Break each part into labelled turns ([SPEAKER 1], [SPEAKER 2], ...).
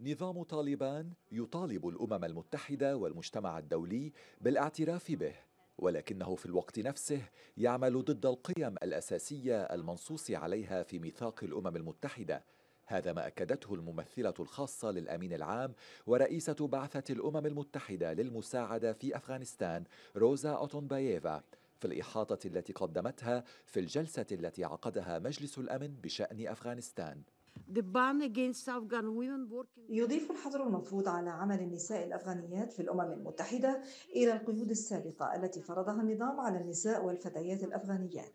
[SPEAKER 1] نظام طالبان يطالب الامم المتحده والمجتمع الدولي بالاعتراف به ولكنه في الوقت نفسه يعمل ضد القيم الاساسيه المنصوص عليها في ميثاق الامم المتحده هذا ما اكدته الممثله الخاصه للامين العام ورئيسه بعثه الامم المتحده للمساعده في افغانستان روزا اوتونبايفا في الاحاطه التي قدمتها في الجلسه التي عقدها مجلس الامن بشان افغانستان
[SPEAKER 2] يضيف الحظر المفروض على عمل النساء الأفغانيات في الأمم المتحدة إلى القيود السابقة التي فرضها النظام على النساء والفتيات الأفغانيات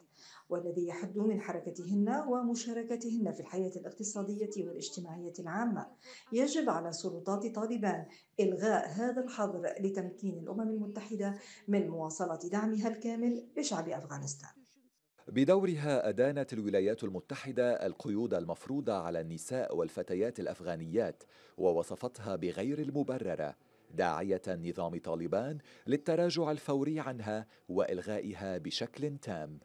[SPEAKER 2] والذي يحد من حركتهن ومشاركتهن في الحياة الاقتصادية والاجتماعية العامة يجب على سلطات طالبان إلغاء هذا الحظر لتمكين الأمم المتحدة من مواصلة دعمها الكامل لشعب أفغانستان
[SPEAKER 1] بدورها أدانت الولايات المتحدة القيود المفروضة على النساء والفتيات الأفغانيات ووصفتها بغير المبررة داعية نظام طالبان للتراجع
[SPEAKER 3] الفوري عنها وإلغائها بشكل تام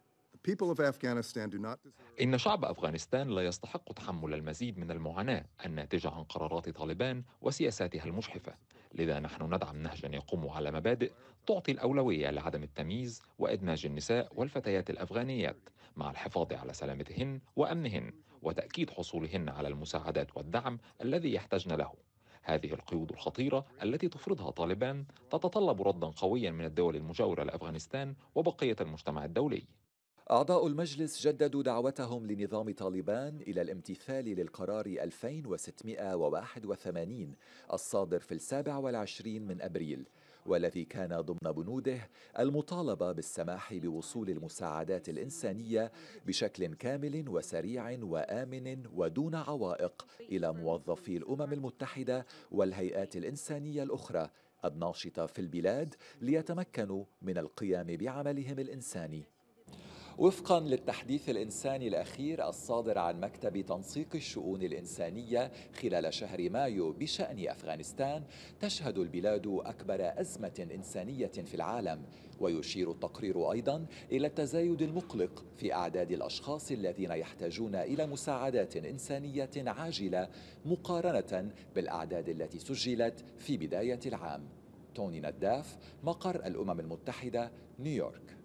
[SPEAKER 3] إن شعب أفغانستان لا يستحق تحمل المزيد من المعاناة الناتجة عن قرارات طالبان وسياساتها المجحفة لذا نحن ندعم نهجا يقوم على مبادئ تعطي الأولوية لعدم التمييز وإدماج النساء والفتيات الأفغانيات مع الحفاظ على سلامتهن وأمنهن وتأكيد حصولهن على المساعدات والدعم الذي يحتاجن له هذه القيود الخطيرة التي تفرضها طالبان تتطلب ردا قويا من الدول المجاورة لأفغانستان وبقية المجتمع الدولي أعضاء المجلس جددوا
[SPEAKER 1] دعوتهم لنظام طالبان إلى الامتثال للقرار 2681 الصادر في السابع والعشرين من أبريل والذي كان ضمن بنوده المطالبة بالسماح بوصول المساعدات الإنسانية بشكل كامل وسريع وآمن ودون عوائق إلى موظفي الأمم المتحدة والهيئات الإنسانية الأخرى الناشطة في البلاد ليتمكنوا من القيام بعملهم الإنساني وفقا للتحديث الإنساني الأخير الصادر عن مكتب تنسيق الشؤون الإنسانية خلال شهر مايو بشأن أفغانستان تشهد البلاد أكبر أزمة إنسانية في العالم ويشير التقرير أيضا إلى التزايد المقلق في أعداد الأشخاص الذين يحتاجون إلى مساعدات إنسانية عاجلة مقارنة بالأعداد التي سجلت في بداية العام توني نداف مقر الأمم المتحدة نيويورك